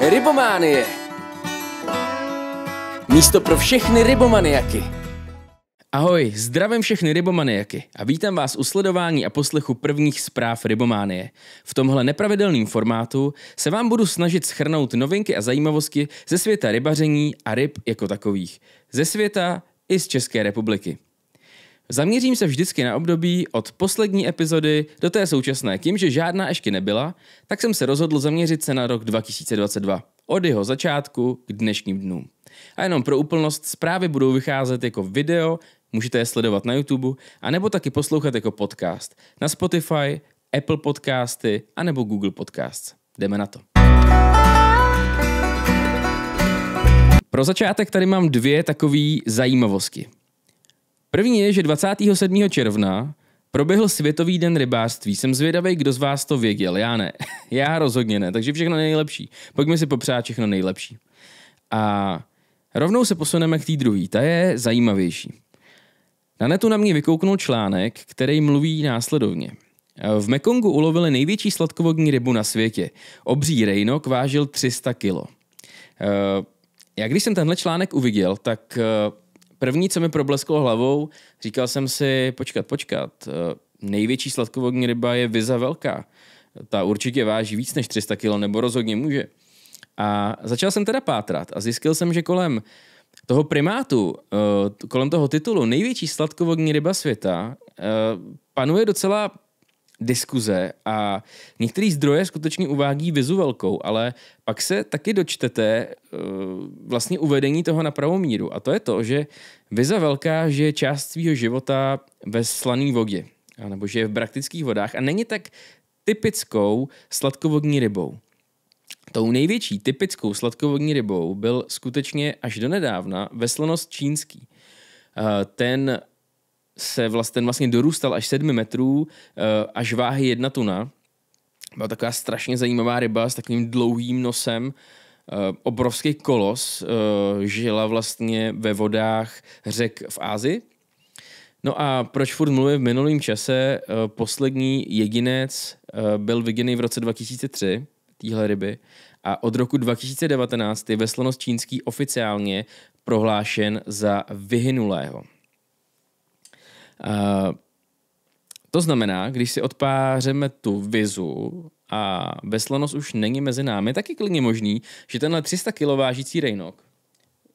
Rybománie. Místo pro všechny rybomaniaky. Ahoj, zdravím všechny rybomaniaky a vítám vás u sledování a poslechu prvních zpráv Rybománie. V tomhle nepravidelném formátu se vám budu snažit schrnout novinky a zajímavosti ze světa rybaření a ryb jako takových. Ze světa i z České republiky. Zaměřím se vždycky na období od poslední epizody do té současné. Tím, že žádná ještě nebyla, tak jsem se rozhodl zaměřit se na rok 2022. Od jeho začátku k dnešním dnům. A jenom pro úplnost zprávy budou vycházet jako video, můžete je sledovat na YouTube, anebo taky poslouchat jako podcast na Spotify, Apple Podcasty anebo Google Podcasts. Jdeme na to. Pro začátek tady mám dvě takové zajímavosti. První je, že 27. června proběhl Světový den rybářství. Jsem zvědavý, kdo z vás to věděl. Já ne. Já rozhodně ne. Takže všechno nejlepší. Pojďme si popřát všechno nejlepší. A rovnou se posuneme k té druhé. Ta je zajímavější. Na netu na mě vykouknul článek, který mluví následovně. V Mekongu ulovili největší sladkovodní rybu na světě. Obří rejnok vážil 300 kilo. Eh, já když jsem tenhle článek uviděl, tak eh, první, co mi problesklo hlavou, říkal jsem si, počkat, počkat, eh, největší sladkovodní ryba je viza velká. Ta určitě váží víc než 300 kg, nebo rozhodně může. A začal jsem teda pátrat a zjistil jsem, že kolem toho primátu, eh, kolem toho titulu největší sladkovodní ryba světa eh, panuje docela diskuze a některý zdroje skutečně uvádí vizu velkou, ale pak se taky dočtete uh, vlastně uvedení toho na pravou míru a to je to, že viza velká je část svého života ve slané vodě nebo že je v praktických vodách a není tak typickou sladkovodní rybou. Tou největší typickou sladkovodní rybou byl skutečně až donedávna veslenost čínský. Uh, ten se vlastně, vlastně dorůstal až 7 metrů, eh, až váhy jedna tuna. Byla taková strašně zajímavá ryba s takovým dlouhým nosem, eh, obrovský kolos, eh, žila vlastně ve vodách řek v Ázii. No a proč furt mluvím v minulém čase? Poslední jedinec byl vygený v roce 2003, téhle ryby, a od roku 2019 je veslenost čínský oficiálně prohlášen za vyhynulého. To znamená, když si odpářeme tu vizu a veslanost už není mezi námi, tak je klidně možný, že tenhle 300 kg vážící rejnok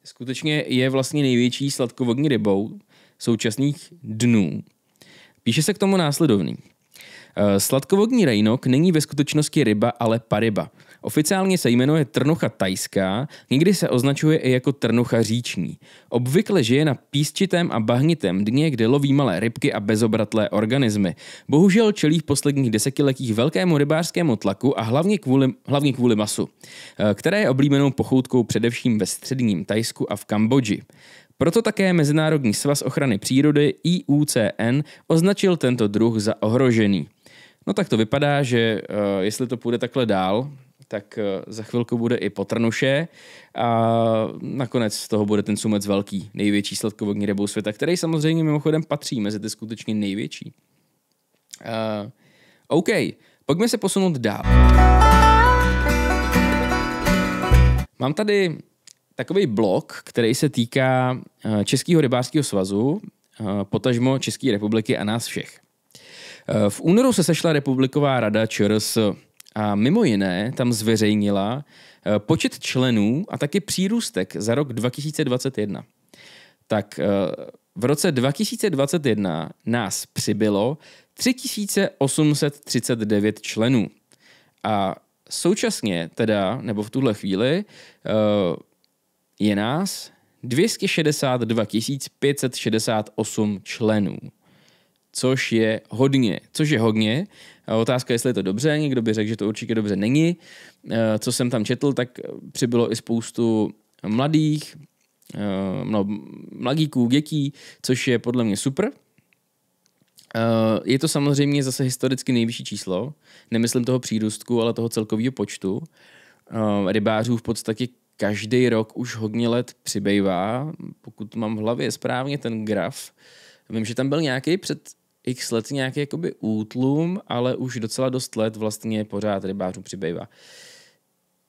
skutečně je vlastně největší sladkovodní rybou současných dnů. Píše se k tomu následovný. Eh, sladkovodní rejnok není ve skutečnosti ryba, ale paryba. Oficiálně se jmenuje trnucha tajská, někdy se označuje i jako trnucha říční. Obvykle žije na písčitém a bahnitém dně, kde loví malé rybky a bezobratlé organismy. Bohužel čelí v posledních desetiletích velkému rybářskému tlaku a hlavně kvůli, hlavně kvůli masu, eh, které je oblíbenou pochoutkou především ve středním Tajsku a v Kambodži. Proto také Mezinárodní svaz ochrany přírody IUCN označil tento druh za ohrožený. No tak to vypadá, že uh, jestli to půjde takhle dál, tak uh, za chvilku bude i potrnuše a nakonec z toho bude ten sumec velký, největší sladkovodní rybou světa, který samozřejmě mimochodem patří mezi ty skutečně největší. Uh, OK, pojďme se posunout dál. Mám tady takový blok, který se týká Českého rybářského svazu, potažmo České republiky a nás všech. Eh, v únoru se sešla Republiková rada ČRS a mimo jiné tam zveřejnila eh, počet členů a taky přírůstek za rok 2021. Tak eh, v roce 2021 nás přibylo 3839 členů. A současně teda, nebo v tuhle chvíli, je nás 262 568 členů což je hodně, což je hodně. Otázka, jestli je to dobře, někdo by řekl, že to určitě dobře není. E, co jsem tam četl, tak přibylo i spoustu mladých, e, no, mladíků, dětí, což je podle mě super. E, je to samozřejmě zase historicky nejvyšší číslo, nemyslím toho přírůstku, ale toho celkového počtu. Rybářů v podstatě každý rok už hodně let přibývá, pokud mám v hlavě správně ten graf. Vím, že tam byl nějaký před x let nějaký jakoby útlum, ale už docela dost let vlastně pořád rybářů přibývá.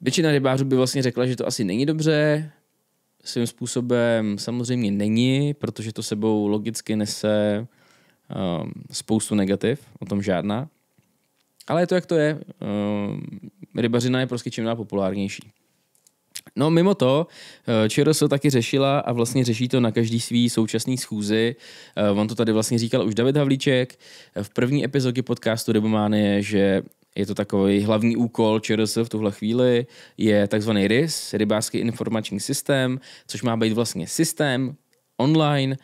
Většina rybářů by vlastně řekla, že to asi není dobře, svým způsobem samozřejmě není, protože to sebou logicky nese um, spoustu negativ, o tom žádná. Ale je to, jak to je. Um, rybařina je prostě čím dál populárnější. No mimo to, eh, se taky řešila a vlastně řeší to na každý svý současný schůzi. Eh, on to tady vlastně říkal už David Havlíček eh, v první epizodě podcastu Rebománie, že je to takový hlavní úkol ČRS v tuhle chvíli, je takzvaný RIS, rybářský informační systém, což má být vlastně systém online,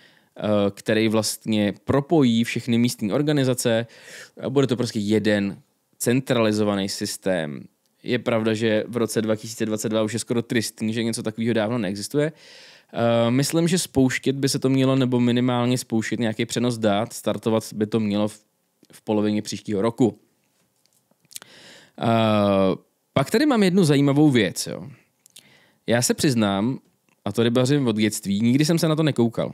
který vlastně propojí všechny místní organizace a bude to prostě jeden centralizovaný systém je pravda, že v roce 2022 už je skoro tristní, že něco takového dávno neexistuje. Uh, myslím, že spouštět by se to mělo, nebo minimálně spouštět nějaký přenos dát, startovat by to mělo v, v polovině příštího roku. Uh, pak tady mám jednu zajímavou věc. Jo. Já se přiznám, a to rybařím od dětství, nikdy jsem se na to nekoukal.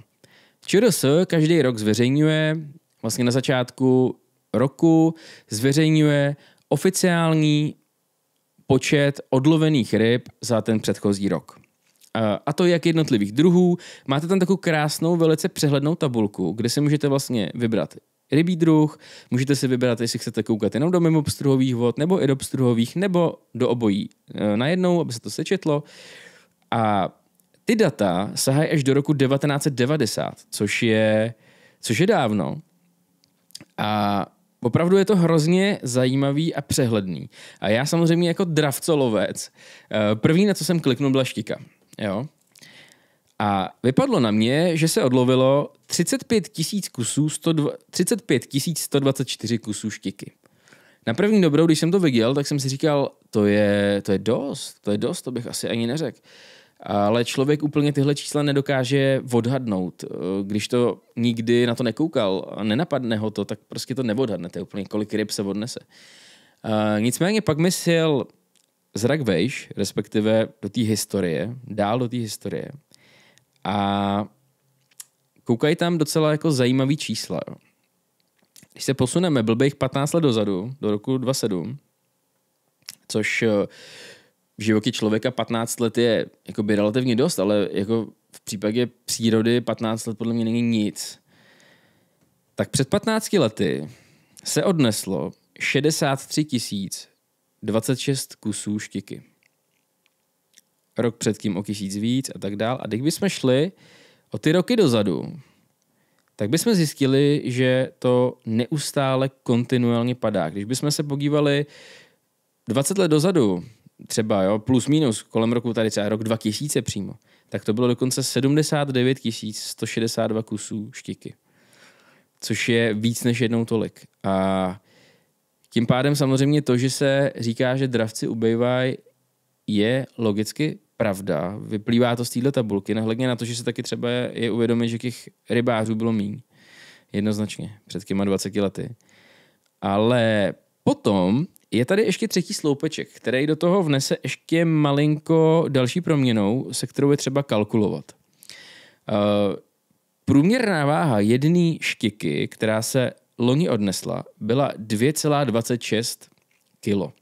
ČRS každý rok zveřejňuje, vlastně na začátku roku, zveřejňuje oficiální počet odlovených ryb za ten předchozí rok. A to jak jednotlivých druhů. Máte tam takovou krásnou, velice přehlednou tabulku, kde si můžete vlastně vybrat rybí druh, můžete si vybrat, jestli chcete koukat jenom do mimo pstruhových vod, nebo i do pstruhových, nebo do obojí e, najednou, aby se to sečetlo. A ty data sahají až do roku 1990, což je, což je dávno. A Opravdu je to hrozně zajímavý a přehledný. A já samozřejmě jako dravcolovec, eh, první na co jsem kliknul byla štika. Jo? A vypadlo na mě, že se odlovilo 35 tisíc kusů, 35 124 kusů štiky. Na první dobrou, když jsem to viděl, tak jsem si říkal, to je, to je dost, to je dost, to bych asi ani neřekl. Ale člověk úplně tyhle čísla nedokáže odhadnout. Eh, Když to nikdy na to nekoukal, nenapadne ho to, tak prostě to neodhadnete úplně, kolik ryb se odnese. Eh, Nicméně pak mi sjel zrak vejš, respektive do té historie, dál do té historie. A koukají tam docela jako zajímavý čísla. Když se posuneme bych 15 let dozadu, do roku 27, což eh, v životě člověka 15 let je jakoby relativně dost, ale jako v případě přírody 15 let podle mě není nic. Tak před 15 lety se odneslo 63 26 kusů štiky. Rok předtím o tisíc víc a tak dál. A když bychom šli o ty roky dozadu, tak bychom zjistili, že to neustále kontinuálně padá. Když bychom se podívali 20 let dozadu, třeba jo, plus minus kolem roku tady třeba rok 2000 přímo, tak to bylo dokonce 79 162 kusů štiky. Což je víc než jednou tolik. A tím pádem samozřejmě to, že se říká, že dravci ubejvají, je logicky pravda. Vyplývá to z této tabulky, nehledně na to, že se taky třeba je uvědomit, že těch rybářů bylo míň. Jednoznačně, před těma 20 lety. Ale potom je tady ještě třetí sloupeček, který do toho vnese ještě malinko další proměnou, se kterou je třeba kalkulovat. Eh, průměrná váha jedné štiky, která se loni odnesla, byla 2,26 kilo.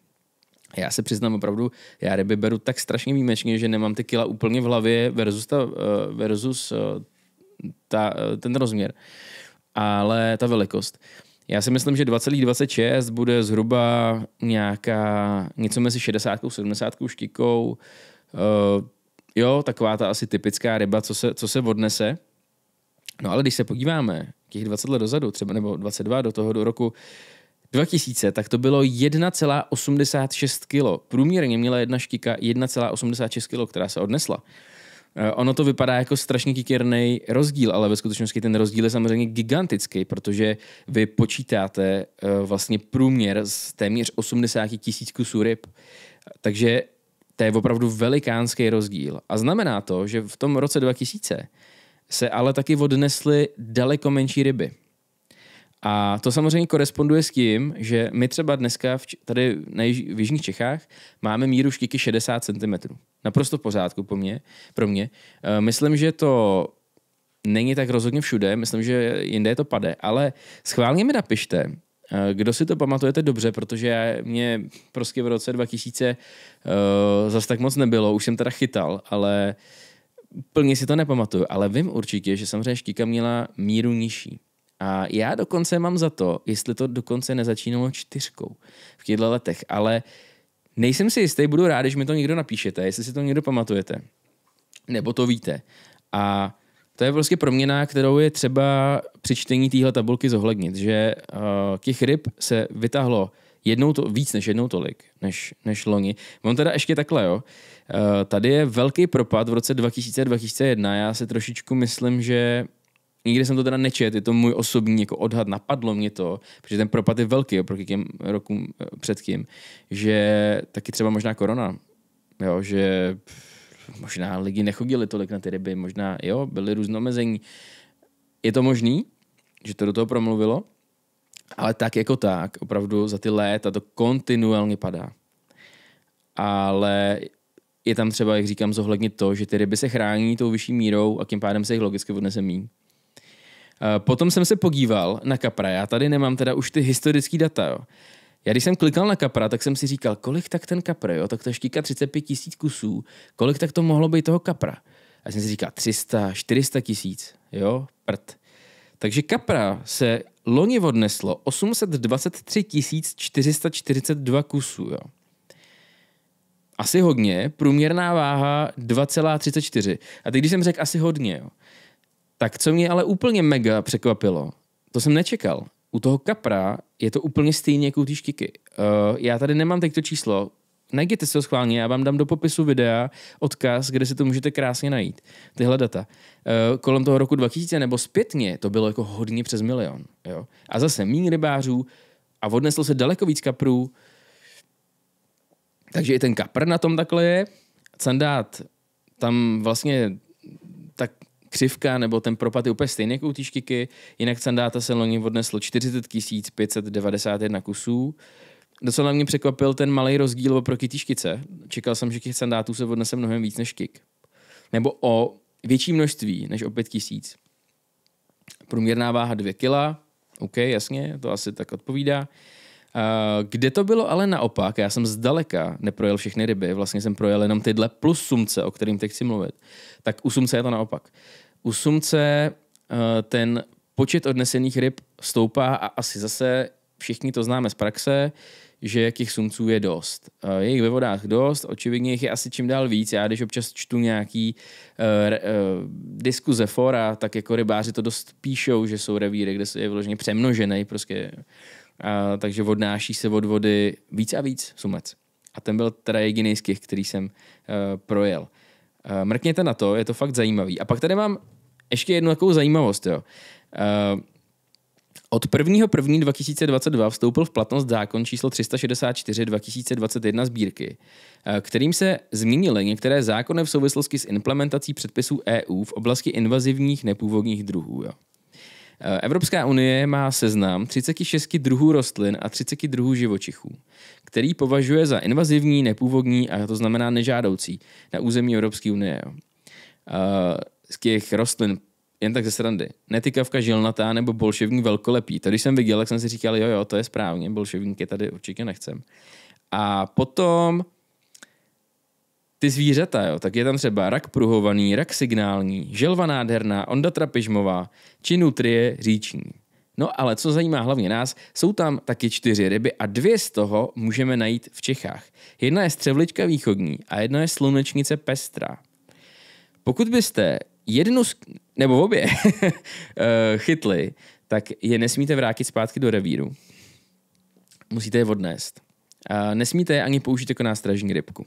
Já se přiznám opravdu, já ryby beru tak strašně výjimečně, že nemám ty kila úplně v hlavě versus, ta, eh, versus eh, ta, ten rozměr, ale ta velikost. Uh, já si myslím, že 2,26 bude zhruba nějaká, něco mezi 60 a 70 štikou. Uh, jo, taková ta asi typická ryba, co se, co se odnese. No ale když se podíváme těch 20 let dozadu, třeba nebo 22 do toho do roku 2000, tak to bylo 1,86 kg. Průměrně měla jedna štika 1,86 kg, která se odnesla. Eh, ono to vypadá jako strašně kikirný rozdíl, ale ve skutečnosti ten rozdíl je samozřejmě gigantický, protože vy počítáte eh, vlastně průměr z téměř 80 tisíc kusů ryb. Takže to je opravdu velikánský rozdíl. A znamená to, že v tom roce 2000 se ale taky odnesly daleko menší ryby. A to samozřejmě koresponduje s tím, že my třeba dneska v, tady na již, v Jižních Čechách máme míru štíky 60 cm. Naprosto v pořádku po mě, pro mě. Eh, myslím, že to není tak rozhodně všude, myslím, že jinde je to pade, ale schválně mi napište, eh, kdo si to pamatujete dobře, protože já, mě prostě v roce 2000 uh, eh, zas tak moc nebylo, už jsem teda chytal, ale plně si to nepamatuju, ale vím určitě, že samozřejmě štíka měla míru nižší. A já dokonce mám za to, jestli to dokonce nezačínalo čtyřkou v těchto letech, ale nejsem si jistý, budu rád, když mi to někdo napíšete, jestli si to někdo pamatujete, nebo to víte. A to je prostě proměna, kterou je třeba při čtení téhle tabulky zohlednit, že uh, těch ryb se vytáhlo jednou to, víc než jednou tolik, než, než loni. Mám teda ještě takhle, jo. Uh, tady je velký propad v roce 2000-2001. Já si trošičku myslím, že Nikdy jsem to teda nečet, je to můj osobní jako odhad, napadlo mě to, protože ten propad je velký oproti těm rokům eh, předtím, že taky třeba možná korona, jo, že možná lidi nechodili tolik na ty ryby, možná jo, byly různé omezení. Je to možný, že to do toho promluvilo, ale tak jako tak, opravdu za ty léta to kontinuálně padá. Ale je tam třeba, jak říkám, zohlednit to, že ty ryby se chrání tou vyšší mírou a tím pádem se jich logicky odnese méně. Eh, potom jsem se podíval na kapra, já tady nemám teda už ty historické data, jo. Já když jsem klikal na kapra, tak jsem si říkal, kolik tak ten kapr, jo, tak to je štíka 35 tisíc kusů, kolik tak to mohlo být toho kapra. A jsem si říkal 300, 400 tisíc, jo, prd. Takže kapra se loni odneslo 823 442 kusů, jo. Asi hodně, průměrná váha 2,34. A teď, když jsem řekl asi hodně, jo, tak co mě ale úplně mega překvapilo, to jsem nečekal. U toho kapra je to úplně stejně jako u té škiky. Uh, já tady nemám teď to číslo, najděte si ho schválně, já vám dám do popisu videa odkaz, kde si to můžete krásně najít, tyhle data. Uh, kolem toho roku 2000 nebo zpětně to bylo jako hodně přes milion. Jo? A zase míň rybářů a odneslo se daleko víc kaprů. Takže i ten kapr na tom takhle je. Candát tam vlastně křivka nebo ten propad je úplně stejný jako u té škiky, jinak Sandáta se loni odneslo 40 591 kusů. Docela mě překvapil ten malý rozdíl oproti té škice. Čekal jsem, že těch sandátů se odnese mnohem víc než kik. Nebo o větší množství než o tisíc. Průměrná váha 2 kila, OK, jasně, to asi tak odpovídá. Kde to bylo ale naopak, já jsem zdaleka neprojel všechny ryby, vlastně jsem projel jenom tyhle plus sumce, o kterým teď chci mluvit, tak u sumce je to naopak. U sumce eh, ten počet odnesených ryb stoupá a asi zase všichni to známe z praxe, že jakých sumců je dost. Eh, je jich ve vodách dost, očividně jich je asi čím dál víc. Já když občas čtu nějaký uh, uh, diskuze fora, tak jako rybáři to dost píšou, že jsou revíry, kde je vložně přemnožený, prostě. Uh, takže odnáší se od vody víc a víc sumec. A ten byl teda jediný z těch, který jsem uh, projel. Uh, mrkněte na to, je to fakt zajímavý. A pak tady mám ještě jednu takovou zajímavost, jo. Uh, od 1.1.2022 vstoupil v platnost zákon číslo 364 2021 sbírky, eh, kterým se zmínily některé zákony v souvislosti s implementací předpisů EU v oblasti invazivních nepůvodních druhů. Jo. Eh, Evropská unie má seznam 36 druhů rostlin a 30 druhů živočichů, který považuje za invazivní, nepůvodní a to znamená nežádoucí na území Evropské unie. Jo těch rostlin jen tak ze srandy. Netykavka žilnatá nebo bolševník velkolepý. To když jsem viděl, tak jsem si říkal, jo, jo, to je správně, bolševníky tady určitě nechcem. A potom ty zvířata, jo, tak je tam třeba rak pruhovaný, rak signální, želva nádherná, onda trapižmová, či nutrie říční. No ale co zajímá hlavně nás, jsou tam taky čtyři ryby a dvě z toho můžeme najít v Čechách. Jedna je střevlička východní a jedna je slunečnice pestra. Pokud byste jednu, z, nebo obě, eh, chytli, tak je nesmíte vrátit zpátky do revíru. Musíte je odnést. A nesmíte je ani použít jako nástražní rybku.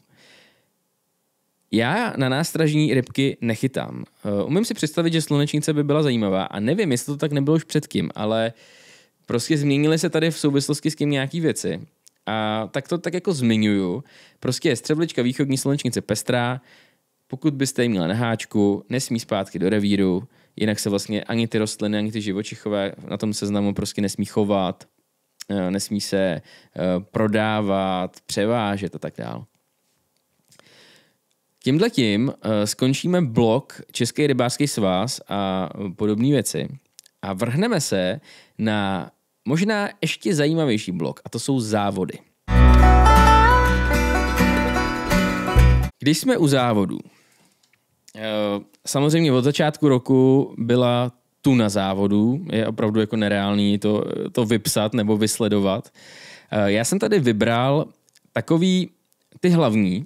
Já na nástražní rybky nechytám. Eh, umím si představit, že slunečnice by byla zajímavá a nevím, jestli to tak nebylo už předtím, ale prostě změnily se tady v souvislosti s tím nějaký věci. A tak to tak jako zmiňuju. Prostě je střevlička východní slunečnice pestrá, pokud byste ji měla na háčku, nesmí zpátky do revíru, jinak se vlastně ani ty rostliny, ani ty živočichové na tom seznamu prostě nesmí chovat, eh, nesmí se eh, prodávat, převážet a tak dále. Tímhle tím eh, skončíme blok Český rybářský svaz a podobné věci a vrhneme se na možná ještě zajímavější blok a to jsou závody. Když jsme u závodů, Eh, samozřejmě od začátku roku byla tu na závodu. Je opravdu jako nereálný to, to vypsat nebo vysledovat. Eh, já jsem tady vybral takový ty hlavní,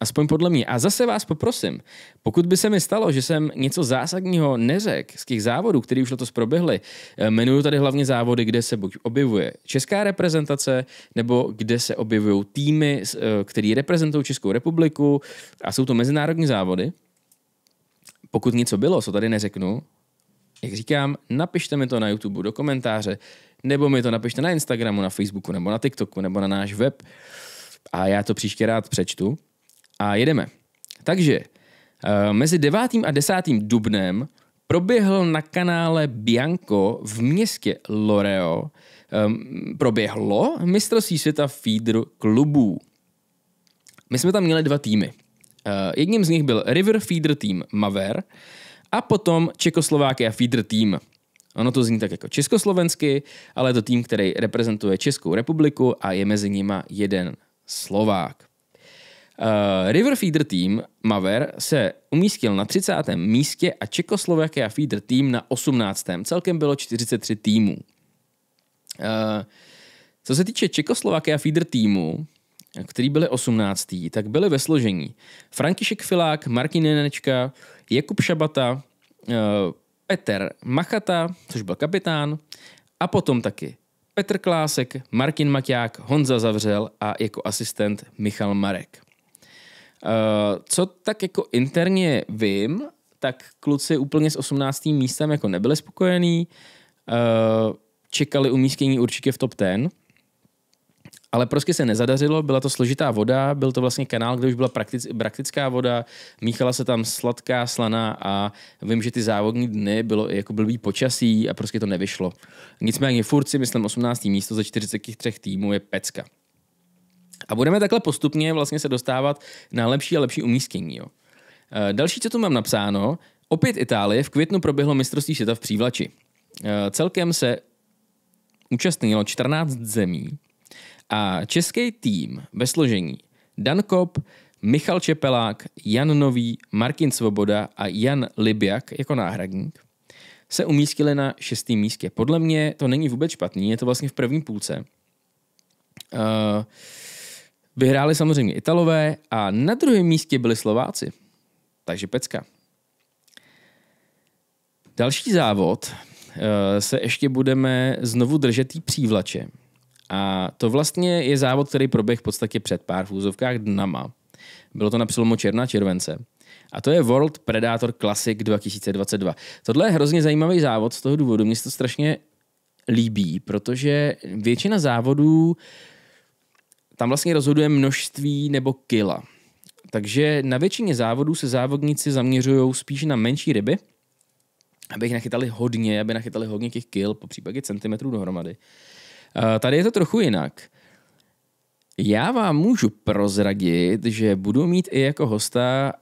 aspoň podle mě. A zase vás poprosím, pokud by se mi stalo, že jsem něco zásadního neřek z těch závodů, které už letos proběhly, eh, jmenuju tady hlavně závody, kde se buď objevuje česká reprezentace, nebo kde se objevují týmy, které reprezentují Českou republiku a jsou to mezinárodní závody, pokud něco bylo, co tady neřeknu, jak říkám, napište mi to na YouTube do komentáře, nebo mi to napište na Instagramu, na Facebooku, nebo na TikToku, nebo na náš web. A já to příště rád přečtu. A jedeme. Takže eh, mezi 9. a 10. dubnem proběhl na kanále Bianco v městě Loreo um, proběhlo mistrovství světa feeder klubů. My jsme tam měli dva týmy. Eh, jedním z nich byl River Feeder Team Maver a potom Čekoslovákia Feeder Team. Ono to zní tak jako československy, ale je to tým, který reprezentuje Českou republiku a je mezi nima jeden Slovák. Uh, River Feeder Team Maver se umístil na 30. místě a Čekoslovakia Feeder Team na 18. Celkem bylo 43 týmů. Uh, co se týče Čekoslovakia Feeder týmu, který byli 18. tak byli ve složení František Filák, Martin Nenečka, Jakub Šabata, eh, Petr Machata, což byl kapitán, a potom taky Petr Klásek, Martin Maťák, Honza Zavřel a jako asistent Michal Marek. Eh, co tak jako interně vím, tak kluci úplně s 18. místem jako nebyli spokojení, eh, čekali umístění určitě v top 10, ale prostě se nezadařilo, byla to složitá voda, byl to vlastně kanál, kde už byla praktic, praktická voda, míchala se tam sladká, slaná a vím, že ty závodní dny bylo jako blbý počasí a prostě to nevyšlo. Nicméně furt si myslím 18. místo ze 43 týmů je pecka. A budeme takhle postupně vlastně se dostávat na lepší a lepší umístění. Jo. Eh, další, co tu mám napsáno, opět Itálie, v květnu proběhlo mistrovství světa v přívlači. Eh, celkem se účastnilo 14 zemí, a český tým ve složení Dan Kop, Michal Čepelák, Jan Nový, Martin Svoboda a Jan Libiak jako náhradník se umístili na šestém místě. Podle mě to není vůbec špatný, je to vlastně v první půlce. Eh, vyhráli samozřejmě Italové a na druhém místě byli Slováci. Takže pecka. Další závod eh, se ještě budeme znovu držet tý přívlače, a to vlastně je závod, který proběh v podstatě před pár v dnama. Bylo to na přelomu Černá července. A to je World Predator Classic 2022. Tohle je hrozně zajímavý závod z toho důvodu. Mně se to strašně líbí, protože většina závodů tam vlastně rozhoduje množství nebo kila. Takže na většině závodů se závodníci zaměřují spíš na menší ryby, aby jich nachytali hodně, aby nachytali hodně těch kil, po případě centimetrů dohromady. Eh, tady je to trochu jinak. Já vám můžu prozradit, že budu mít i jako hosta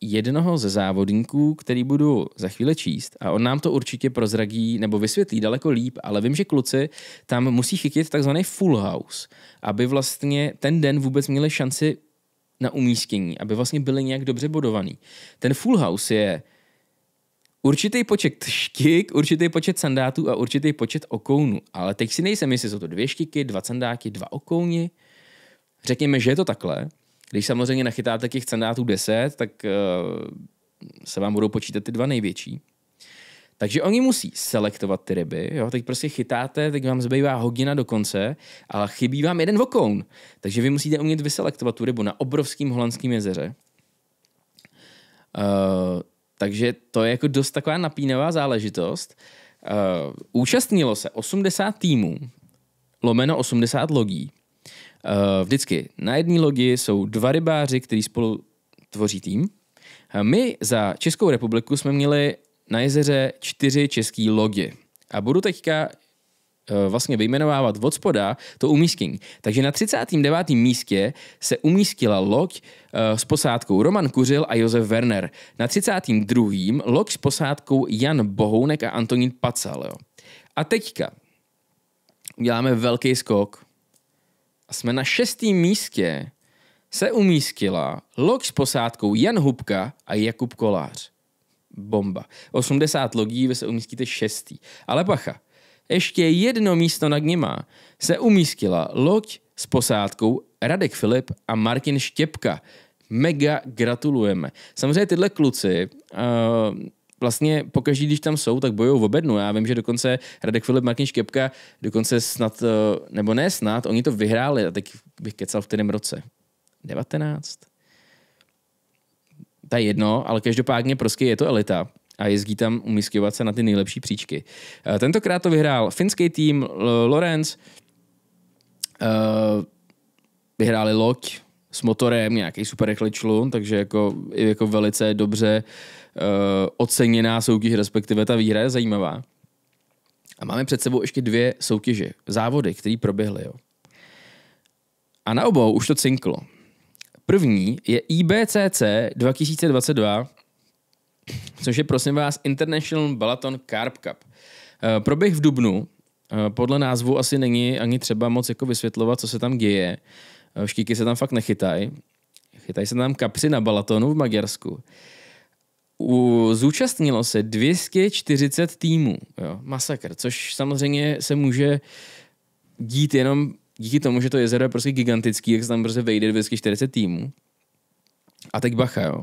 jednoho ze závodníků, který budu za chvíli číst a on nám to určitě prozradí nebo vysvětlí daleko líp, ale vím, že kluci tam musí chytit takzvaný full house, aby vlastně ten den vůbec měli šanci na umístění, aby vlastně byli nějak dobře bodovaný. Ten full house je Určitý počet štik, určitý počet sandátů a určitý počet okounů. Ale teď si nejsem jistý, jsou to dvě štiky, dva sandáky, dva okouni. Řekněme, že je to takhle. Když samozřejmě nachytáte těch sandátů 10, tak uh, se vám budou počítat ty dva největší. Takže oni musí selektovat ty ryby, jo? teď prostě chytáte, teď vám zbývá hodina do konce, ale chybí vám jeden okoun. Takže vy musíte umět vyselektovat tu rybu na obrovském holandském jezeře. Uh, takže to je jako dost taková napínavá záležitost. Uh, účastnilo se 80 týmů, lomeno 80 logí. Uh, vždycky na jedné logi jsou dva rybáři, kteří spolu tvoří tým. A eh, my za Českou republiku jsme měli na jezeře čtyři český logi. A budu teďka Eh, vlastně vyjmenovávat od spoda to umístění. Takže na 39. místě se umístila loď eh, s posádkou Roman Kuřil a Josef Werner. Na 32. loď s posádkou Jan Bohounek a Antonín Pacal. Jo. A teďka uděláme velký skok a jsme na šestém místě se umístila loď s posádkou Jan Hubka a Jakub Kolář. Bomba. 80 lodí, vy se umístíte šestý. Ale pacha ještě jedno místo nad nima se umístila loď s posádkou Radek Filip a Martin Štěpka. Mega gratulujeme. Samozřejmě tyhle kluci uh, vlastně pokaždé, když tam jsou, tak bojují v obednu. Já vím, že dokonce Radek Filip, Martin Štěpka, dokonce snad, uh, nebo ne snad, oni to vyhráli, a teď bych kecal v kterém roce. 19? Ta jedno, ale každopádně prostě je to elita a jezdí tam umístěvat se na ty nejlepší příčky. Eh, tentokrát to vyhrál finský tým eh, Lorenz, eh, vyhráli loď s motorem, nějaký super rychlý člun, takže jako, jako velice dobře oceněná soutěž, respektive ta výhra je zajímavá. A máme před sebou ještě dvě soutěže, závody, které proběhly. Jo. A na obou už to cinklo. První je IBCC 2022 což je prosím vás International Balaton Carb Cup. Eh, proběh v Dubnu, eh, podle názvu asi není ani třeba moc jako vysvětlovat, co se tam děje. Eh, štíky se tam fakt nechytají. Chytají se tam kapři na Balatonu v Maďarsku. U, zúčastnilo se 240 týmů. Jo, masakr, což samozřejmě se může dít jenom díky tomu, že to jezero je prostě gigantický, jak se tam prostě vejde 240 týmů. A teď bacha, jo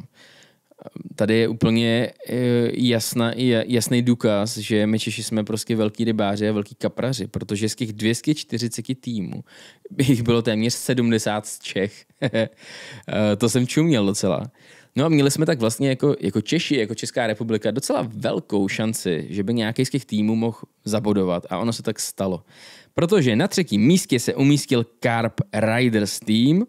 tady je úplně eh, jasná, jasný důkaz, že my Češi jsme prostě velký rybáři a velký kapraři, protože z těch 240 týmů jich bylo téměř 70 z Čech. Eh, to jsem čuměl docela. No a měli jsme tak vlastně jako, jako Češi, jako Česká republika docela velkou šanci, že by nějaký z těch týmů mohl zabodovat a ono se tak stalo. Protože na třetím místě se umístil Carp Riders tým,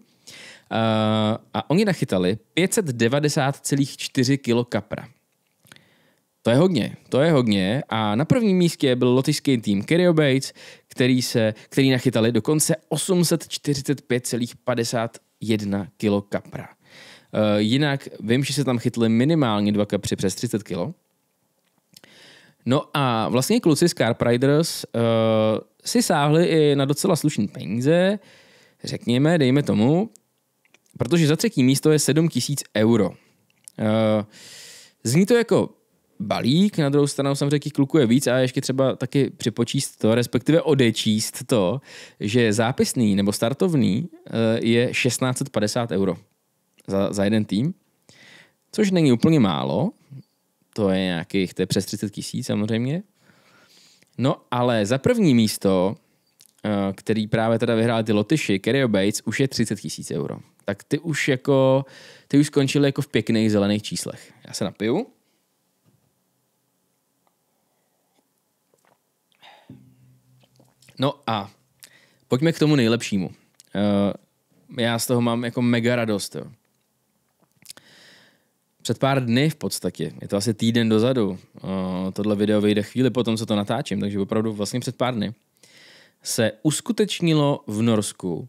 Eh, a oni nachytali 590,4 kg kapra. To je hodně, to je hodně. A na prvním místě byl lotyšský tým Bates, který, se, který nachytali dokonce 845,51 kg kapra. jinak vím, že se tam chytli minimálně dva kapři přes 30 kg. No a vlastně kluci z Carp Riders uh, si sáhli i na docela slušný peníze, řekněme, dejme tomu, protože za třetí místo je 7 tisíc euro. Eh, zní to jako balík, na druhou stranu samozřejmě těch kluků je víc a ještě třeba taky připočíst to, respektive odečíst to, že zápisný nebo startovný eh, je 1650 euro za, za jeden tým, což není úplně málo, to je nějakých, to je přes 30 tisíc samozřejmě. No ale za první místo, eh, který právě teda vyhrál ty Lotyši, Kerry Bates, už je 30 tisíc euro tak ty už jako, ty už skončily jako v pěkných zelených číslech. Já se napiju. No a pojďme k tomu nejlepšímu. Eh, já z toho mám jako mega radost. Jo. Před pár dny v podstatě, je to asi týden dozadu, eh, tohle video vyjde chvíli po tom, co to natáčím, takže opravdu vlastně před pár dny, se uskutečnilo v Norsku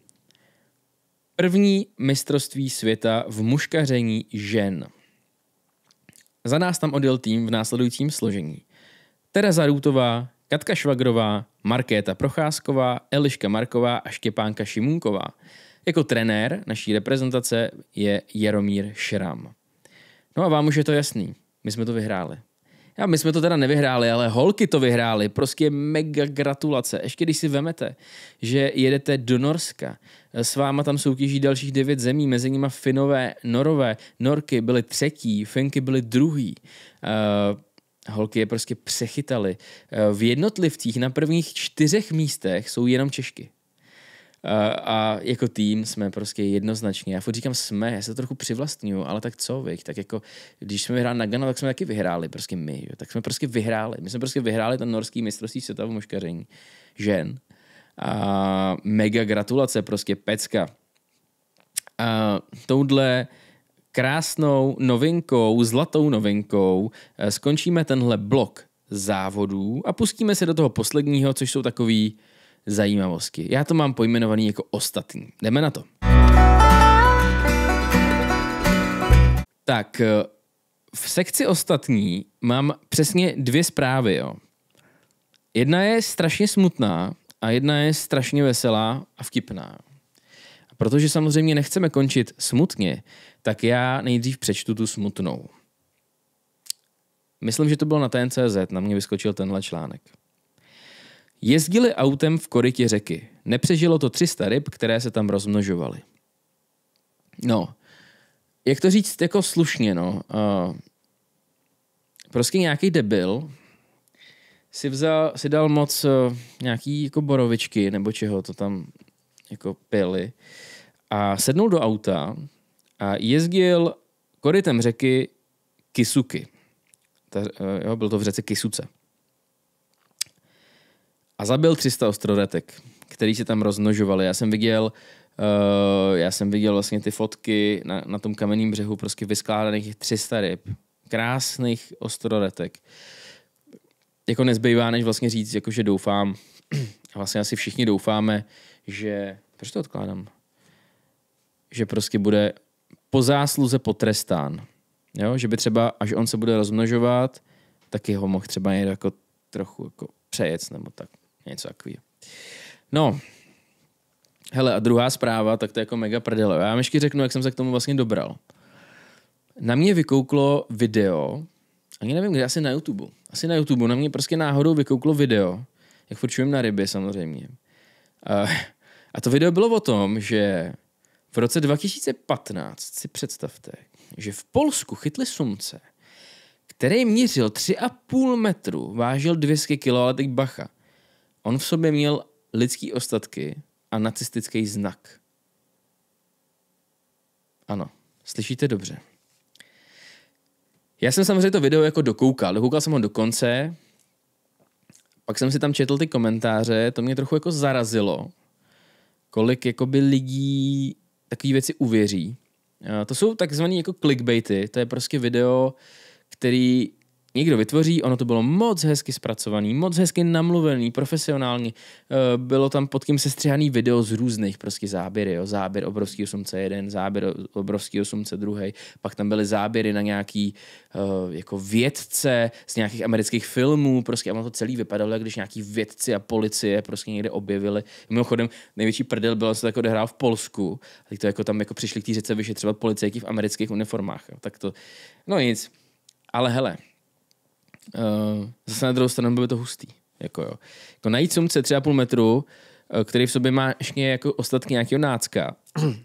První mistrovství světa v muškaření žen. Za nás tam odjel tým v následujícím složení. Tereza Růtová, Katka Švagrová, Markéta Procházková, Eliška Marková a Štěpánka Šimunková. Jako trenér naší reprezentace je Jaromír Šram. No a vám už je to jasný, my jsme to vyhráli. Já, my jsme to teda nevyhráli, ale holky to vyhráli. Prostě mega gratulace. Ještě když si vemete, že jedete do Norska, s váma tam soutěží dalších devět zemí, mezi nimi Finové, Norové, Norky byly třetí, Finky byly druhý. Uh, holky je prostě přechytali. Uh, v jednotlivcích na prvních čtyřech místech jsou jenom Češky. Eh, a jako tým jsme prostě jednoznačně, já furt říkám jsme, já se trochu přivlastňuju, ale tak co, vík, tak jako, když jsme vyhráli na Gana, tak jsme taky vyhráli, prostě my, jo, tak jsme prostě vyhráli, my jsme prostě vyhráli ten norský mistrovství světa v muškaření žen a mega gratulace, prostě pecka. A touhle krásnou novinkou, zlatou novinkou eh, skončíme tenhle blok závodů a pustíme se do toho posledního, což jsou takový uh, zajímavosti. Já to mám pojmenovaný jako ostatní. Jdeme na to. Tak, eh, v sekci ostatní mám přesně dvě zprávy. Jo. Jedna je strašně smutná a jedna je strašně veselá a vtipná. A protože samozřejmě nechceme končit smutně, tak já nejdřív přečtu tu smutnou. Myslím, že to bylo na TNCZ, na mě vyskočil tenhle článek. Jezdili autem v korytě řeky. Nepřežilo to 300 ryb, které se tam rozmnožovaly. No, jak to říct jako slušně, no. Uh, prostě nějaký debil si, vzal, si dal moc uh, nějaký jako borovičky nebo čeho to tam jako pili a sednul do auta a jezdil korytem řeky Kisuky. Ta, uh, jo, byl to v řece Kisuce a zabil 300 ostroretek, který se tam roznožovali. Já jsem viděl, uh, já jsem viděl vlastně ty fotky na, na tom kamenném břehu prostě vyskládaných 300 ryb. Krásných ostroretek. Jako nezbývá, než vlastně říct, jako že doufám, a vlastně asi všichni doufáme, že... Proč to odkládám? Že prostě bude po zásluze potrestán. Jo? Že by třeba, až on se bude rozmnožovat, taky ho mohl třeba někdo jako trochu jako přejec nebo tak. Něco takového. No, hele, a druhá zpráva, tak to je jako mega prdele. Já vám ještě řeknu, jak jsem se k tomu vlastně dobral. Na mě vykouklo video, ani nevím, kde, asi na YouTube. Asi na YouTube, na mě prostě náhodou vykouklo video, jak furt na ryby samozřejmě. A, a to video bylo o tom, že v roce 2015 si představte, že v Polsku chytli sumce, který měřil 3,5 metru, vážil 200 kg, ale teď bacha. On v sobě měl lidský ostatky a nacistický znak. Ano, slyšíte dobře. Já jsem samozřejmě to video jako dokoukal. Dokoukal jsem ho do konce, pak jsem si tam četl ty komentáře, to mě trochu jako zarazilo, kolik jakoby lidí takové věci uvěří. To jsou takzvané jako clickbaity, to je prostě video, který někdo vytvoří, ono to bylo moc hezky zpracovaný, moc hezky namluvený, profesionálně, eh, bylo tam pod tím sestřihaný video z různých prostě záběry, jo. záběr obrovský sumce jeden, záběr obrovský sumce druhý, pak tam byly záběry na nějaký eh, jako vědce z nějakých amerických filmů, prostě a ono to celý vypadalo, jak když nějaký vědci a policie prostě někde objevili. Mimochodem, největší prdel bylo, se to jako odehrál v Polsku, a to jako tam jako přišli k té řece vyšetřovat policajti v amerických uniformách, jo. tak to, no nic. Ale hele, Uh, zase na druhou stranu bylo to hustý. Jako, jo. jako najít sumce 3,5 metru, eh, který v sobě má ještě jako ostatky nějakého nácka.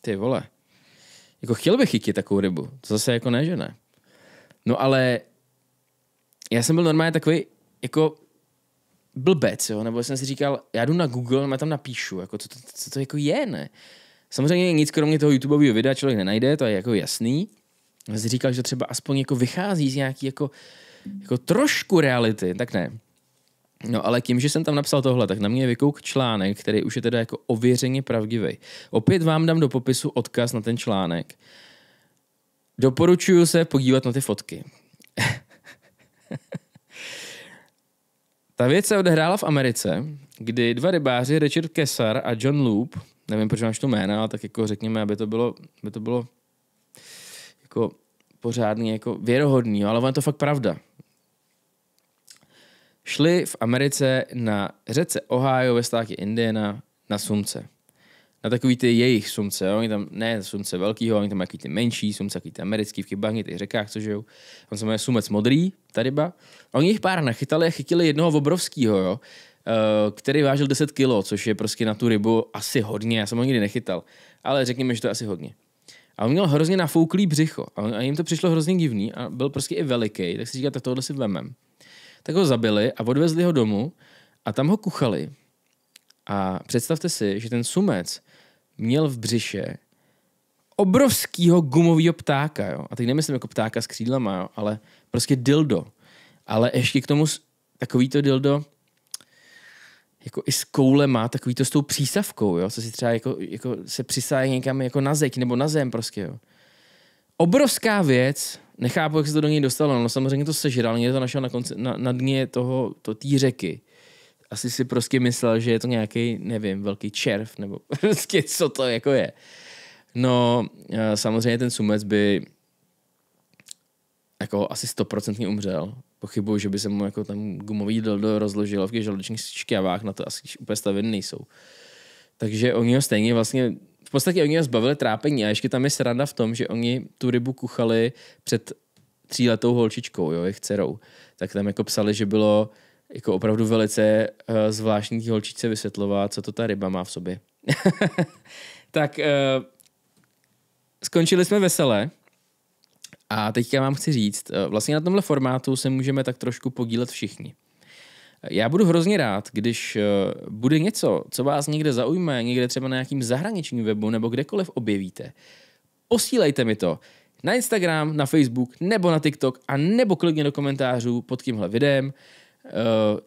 Ty vole. Jako chtěl bych chytit takovou rybu. To zase jako ne, že ne. No ale já jsem byl normálně takový jako blbec, jo, nebo jsem si říkal, já jdu na Google, já tam napíšu, jako co to, co to jako je, ne. Samozřejmě nic kromě toho YouTubeového videa člověk nenajde, to je jako jasný. Já si říkal, že třeba aspoň jako vychází z nějaký jako uh, jako trošku reality, tak ne. No ale tím, že jsem tam napsal tohle, tak na mě vykouk článek, který už je teda jako ověřeně pravdivý. Opět vám dám do popisu odkaz na ten článek. Doporučuju se podívat na ty fotky. Ta věc se odehrála v Americe, kdy dva rybáři, Richard Kessar a John Loop, nevím, proč máš to jména, ale tak jako řekněme, aby to bylo, aby to bylo jako pořádný, jako věrohodný, ale ono je to fakt pravda. Šli v Americe na řece Ohio ve státě Indiana na sumce. Na takový ty jejich sumce, jo? oni tam, ne sumce velkýho, oni tam mají ty menší sumce, jaký ty americký, v Kybani, ty řekách, co žijou. On se jmenuje sumec modrý, ta ryba. A oni jich pár nachytali a chytili jednoho obrovského, jo? Eh, který vážil 10 kilo, což je prostě na tu rybu asi hodně, já jsem ho nikdy nechytal, ale řekněme, že to je asi hodně. A on měl hrozně nafouklý břicho a, a jim to přišlo hrozně divný a byl prostě i veliký, tak si říká, tak tohle si vemem tak ho zabili a odvezli ho domů a tam ho kuchali. A představte si, že ten sumec měl v břiše obrovskýho gumového ptáka, jo. A teď nemyslím jako ptáka s křídlama, jo, ale prostě dildo. Ale ještě k tomu takovýto dildo jako i s koulema, takový to s tou přísavkou, jo, co si třeba jako, jako se přisáje někam jako na zeď nebo na zem prostě, jo. Obrovská věc, nechápu, jak se to do něj dostalo. No samozřejmě to sežral, někdo to našel na, konci, na, na dně toho, to tý řeky. Asi si prostě myslel, že je to nějaký, nevím, velký červ, nebo prostě co to jako je. No, eh, samozřejmě ten sumec by jako asi stoprocentně umřel. Pochybuju, že by se mu jako tam gumový dildo rozložilo v těch žaludečních škavách, na to asi úplně stavěny nejsou. Takže oni ho stejně vlastně podstatě oni nás bavili trápení a ještě tam je sranda v tom, že oni tu rybu kuchali před tříletou holčičkou, jo, jejich dcerou. Tak tam jako psali, že bylo jako opravdu velice uh, zvláštní holčičce vysvětlovat, co to ta ryba má v sobě. tak uh, skončili jsme veselé. A teď já vám chci říct, eh, vlastně na tomhle formátu se můžeme tak trošku podílet všichni. Já budu hrozně rád, když eh, bude něco, co vás někde zaujme, někde třeba na nějakým zahraničním webu nebo kdekoliv objevíte. Posílejte mi to na Instagram, na Facebook nebo na TikTok a nebo klidně do komentářů pod tímhle videem. Eh,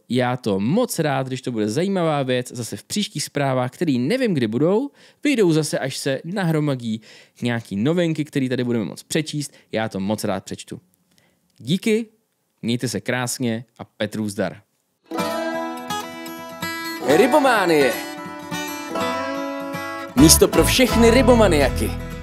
já to moc rád, když to bude zajímavá věc, zase v příštích zprávách, který nevím, kdy budou, vyjdou zase, až se nahromadí nějaký novinky, které tady budeme moc přečíst. Já to moc rád přečtu. Díky, mějte se krásně a Petru zdar. Rybománie. Místo pro všechny rybomaniaky.